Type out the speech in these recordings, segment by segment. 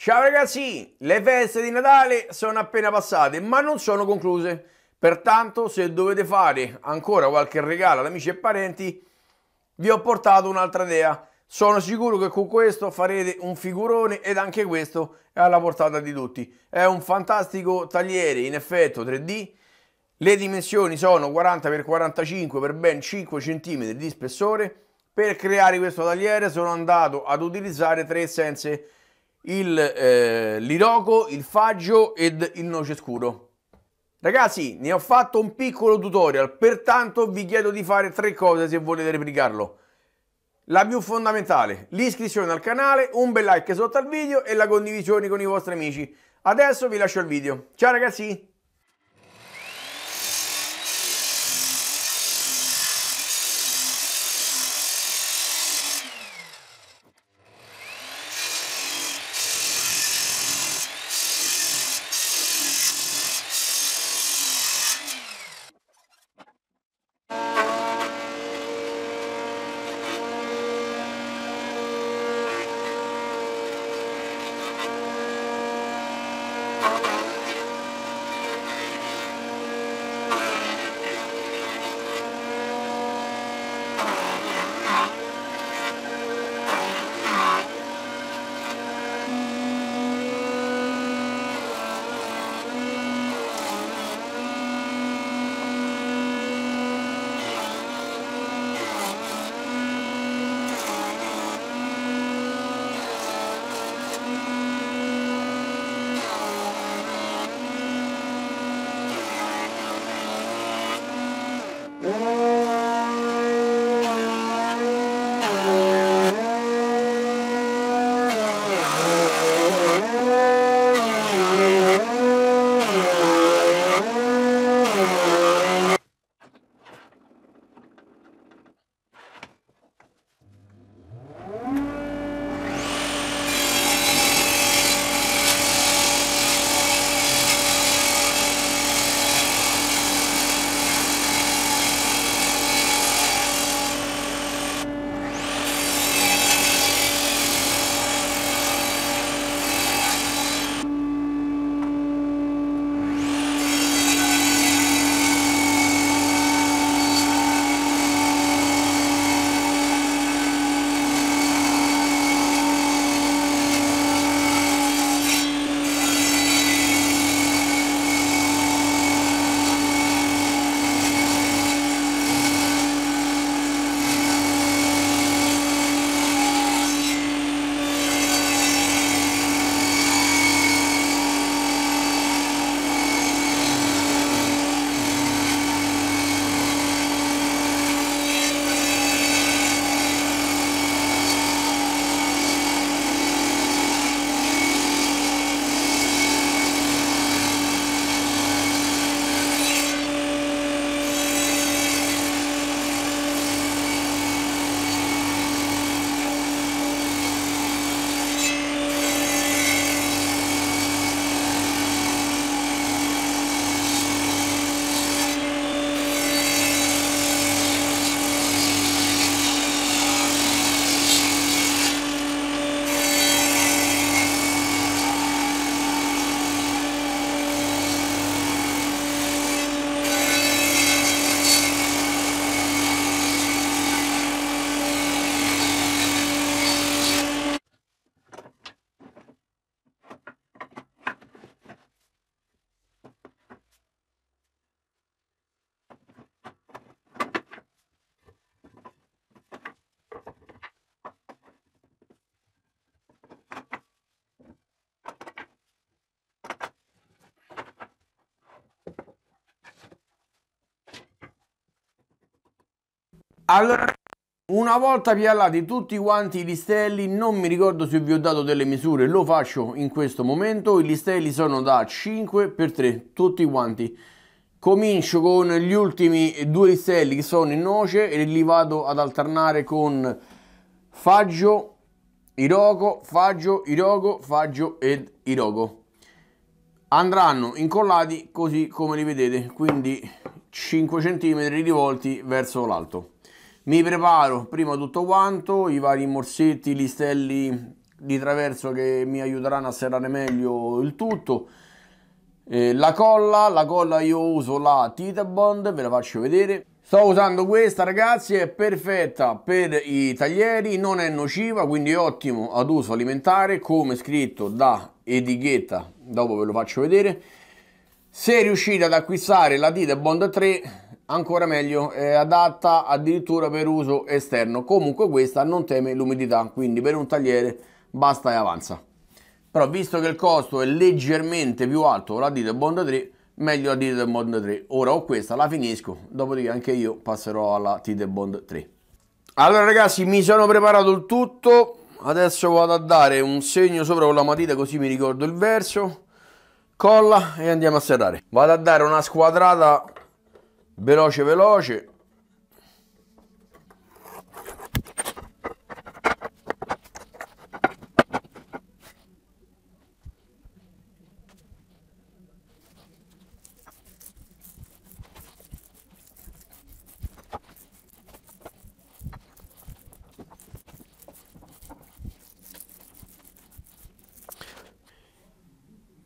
Ciao ragazzi, le feste di Natale sono appena passate ma non sono concluse, pertanto se dovete fare ancora qualche regalo ad amici e parenti vi ho portato un'altra idea. Sono sicuro che con questo farete un figurone ed anche questo è alla portata di tutti. È un fantastico tagliere in effetto 3D, le dimensioni sono 40x45 per ben 5 cm di spessore. Per creare questo tagliere sono andato ad utilizzare tre essenze il eh, liroco, il faggio ed il noce scuro. Ragazzi, ne ho fatto un piccolo tutorial, pertanto vi chiedo di fare tre cose se volete replicarlo. La più fondamentale, l'iscrizione al canale, un bel like sotto al video e la condivisione con i vostri amici. Adesso vi lascio il video. Ciao ragazzi! Allora, una volta piallati tutti quanti i listelli, non mi ricordo se vi ho dato delle misure, lo faccio in questo momento. I listelli sono da 5 x 3, tutti quanti. Comincio con gli ultimi due listelli che sono in noce e li vado ad alternare con faggio, iroco, faggio, iroco, faggio ed iroco. Andranno incollati così come li vedete, quindi 5 cm rivolti verso l'alto mi preparo prima tutto quanto i vari morsetti listelli di traverso che mi aiuteranno a serrare meglio il tutto eh, la colla la colla io uso la Tita Bond ve la faccio vedere sto usando questa ragazzi è perfetta per i taglieri non è nociva quindi ottimo ad uso alimentare come scritto da etichetta dopo ve lo faccio vedere se riuscite ad acquistare la Tita Bond 3 ancora meglio è adatta addirittura per uso esterno comunque questa non teme l'umidità quindi per un tagliere basta e avanza però visto che il costo è leggermente più alto la dita Bond 3 meglio la dita Bond 3 ora ho questa la finisco dopodiché anche io passerò alla dita Bond 3 allora ragazzi mi sono preparato il tutto adesso vado a dare un segno sopra con la matita così mi ricordo il verso colla e andiamo a serrare vado a dare una squadrata veloce veloce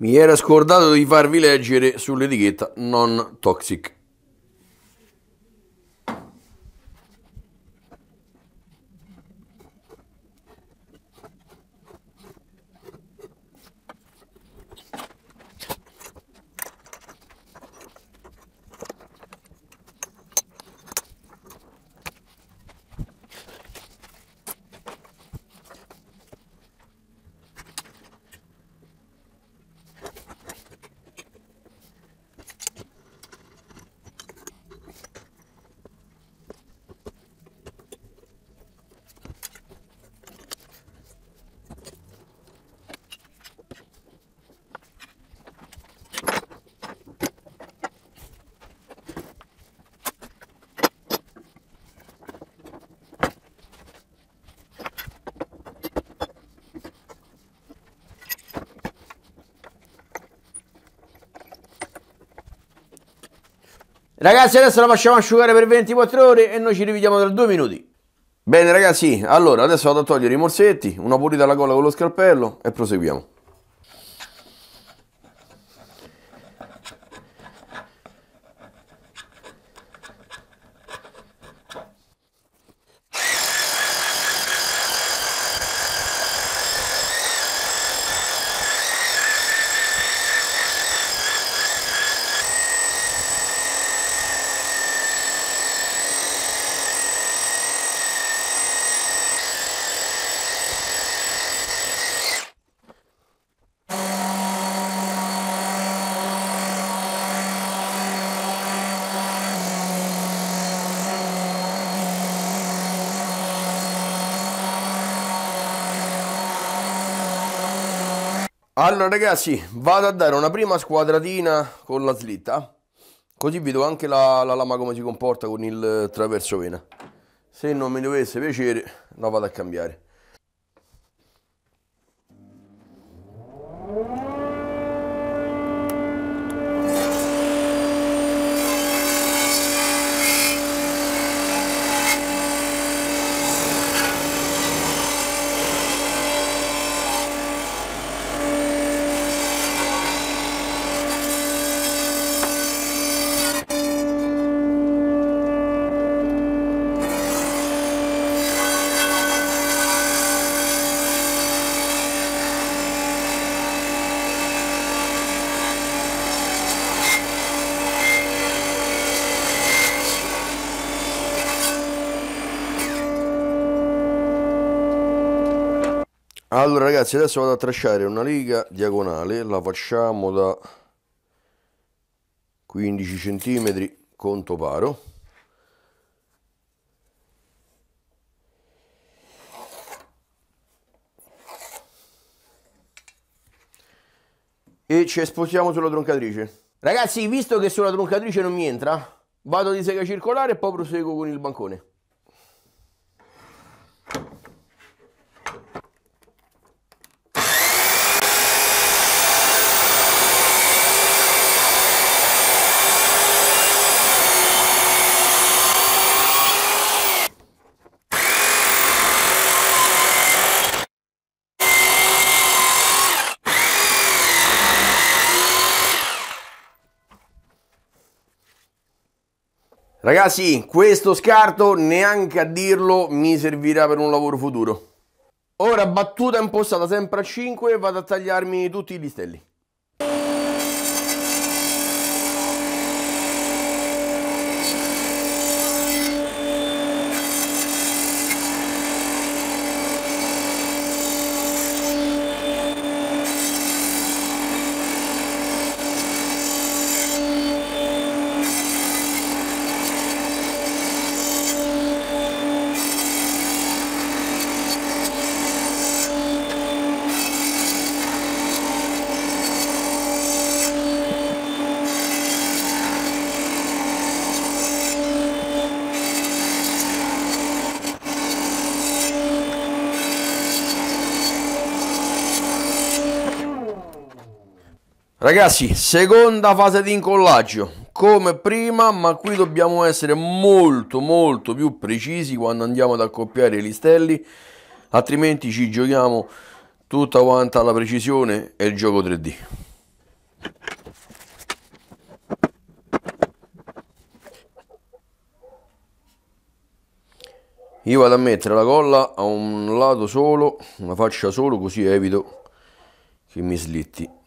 Mi era scordato di farvi leggere sull'etichetta non toxic. Ragazzi adesso la facciamo asciugare per 24 ore e noi ci rivediamo tra due minuti. Bene ragazzi, allora adesso vado a togliere i morsetti, una pulita alla gola con lo scalpello e proseguiamo. Allora ragazzi, vado a dare una prima squadratina con la slitta, così vedo anche la, la lama come si comporta con il traverso vena. Se non mi dovesse piacere, la vado a cambiare. Allora ragazzi adesso vado a tracciare una riga diagonale, la facciamo da 15 cm conto paro. E ci spostiamo sulla troncatrice. Ragazzi, visto che sulla troncatrice non mi entra, vado di sega circolare e poi proseguo con il bancone. Ragazzi, questo scarto, neanche a dirlo, mi servirà per un lavoro futuro. Ora battuta impostata sempre a 5, vado a tagliarmi tutti i listelli. Ragazzi, seconda fase di incollaggio, come prima, ma qui dobbiamo essere molto molto più precisi quando andiamo ad accoppiare i listelli, altrimenti ci giochiamo tutta quanta la precisione e il gioco 3D. Io vado a mettere la colla a un lato solo, una faccia solo, così evito che mi slitti.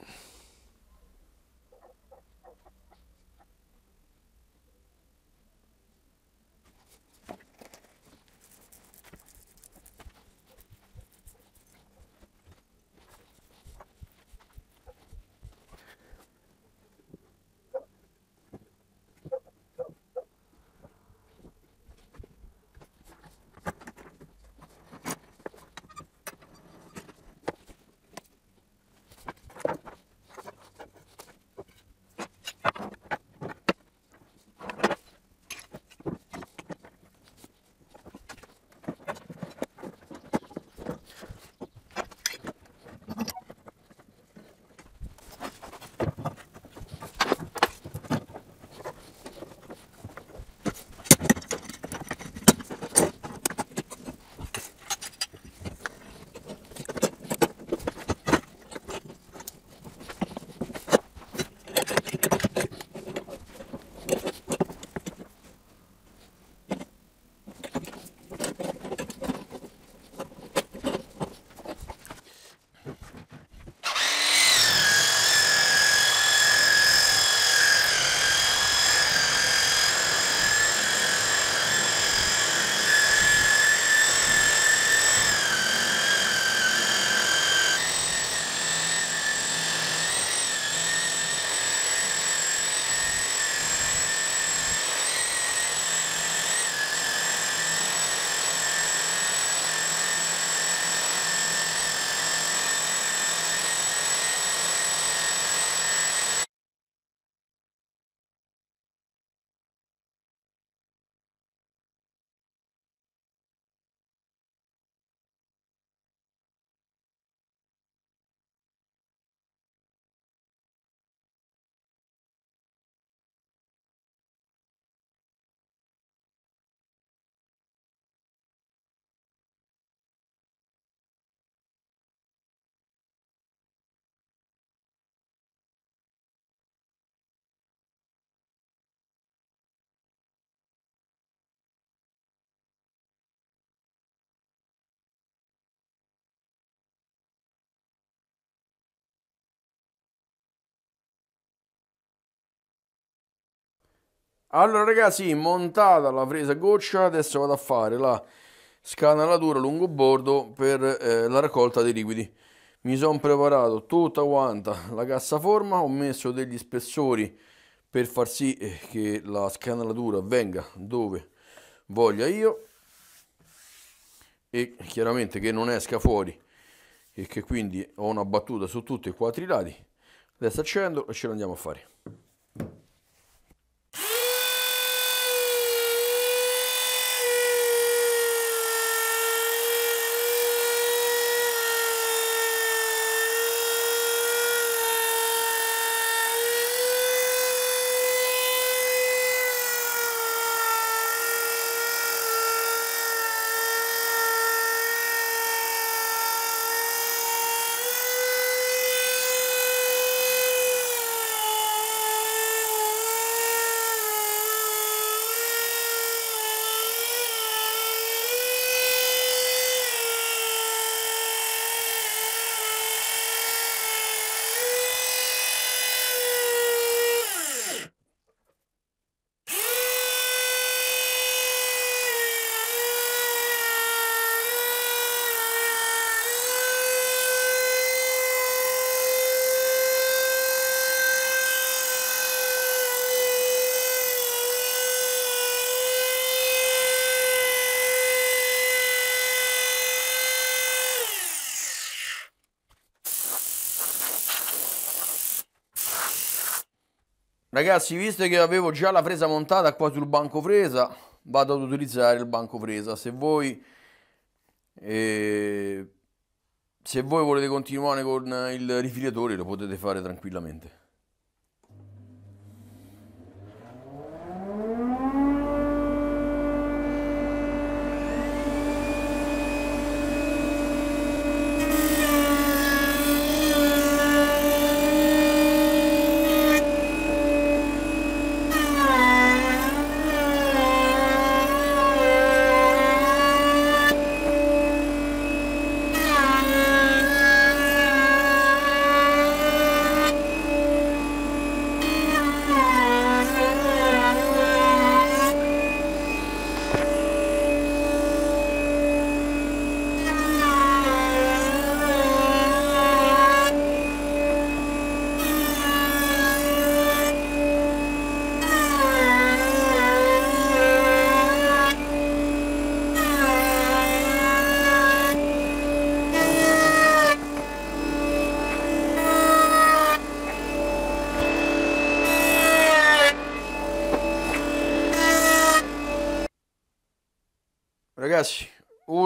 Allora ragazzi, montata la presa a goccia, adesso vado a fare la scanalatura lungo bordo per eh, la raccolta dei liquidi. Mi sono preparato tutta quanta la cassaforma, ho messo degli spessori per far sì eh, che la scanalatura venga dove voglia io e chiaramente che non esca fuori e che quindi ho una battuta su tutti e quattro i lati. Adesso accendo e ce l'andiamo a fare. Ragazzi, visto che avevo già la fresa montata qua sul banco fresa, vado ad utilizzare il banco fresa. Se voi, eh, se voi volete continuare con il rifiliatore lo potete fare tranquillamente.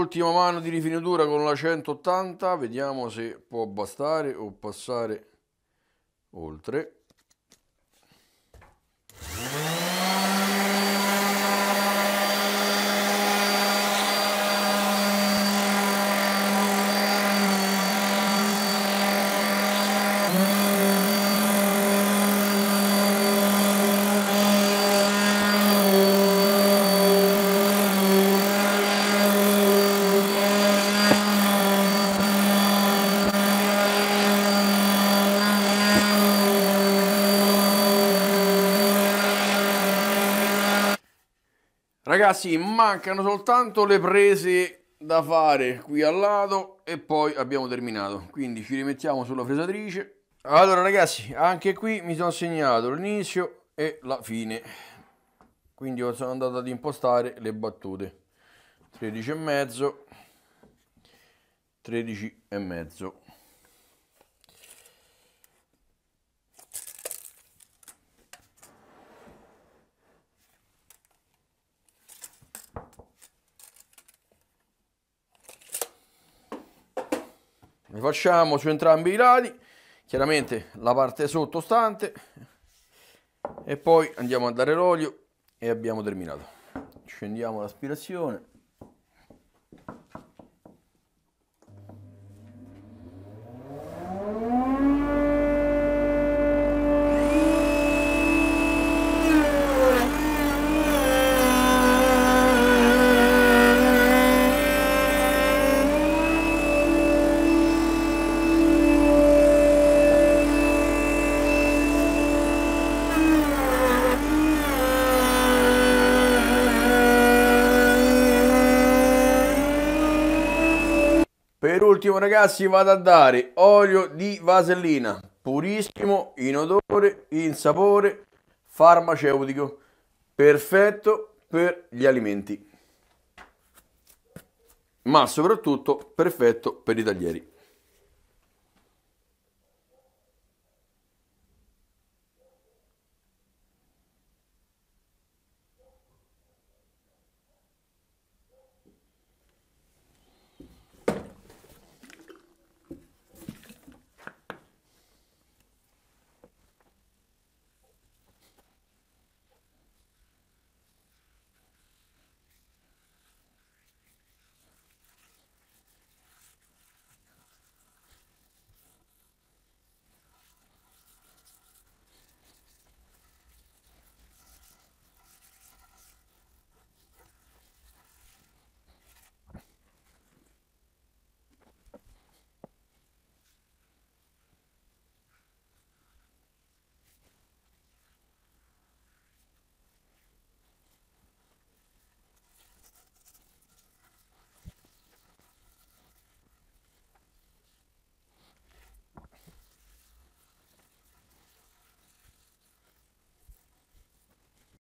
ultima mano di rifinitura con la 180 vediamo se può bastare o passare oltre ragazzi mancano soltanto le prese da fare qui al lato e poi abbiamo terminato quindi ci rimettiamo sulla fresatrice allora ragazzi anche qui mi sono segnato l'inizio e la fine quindi sono andato ad impostare le battute 13 e mezzo 13 e mezzo li facciamo su entrambi i lati chiaramente la parte sottostante e poi andiamo a dare l'olio e abbiamo terminato scendiamo l'aspirazione attimo ragazzi, vado a dare olio di vasellina, purissimo, in odore, in sapore, farmaceutico, perfetto per gli alimenti, ma soprattutto perfetto per i taglieri.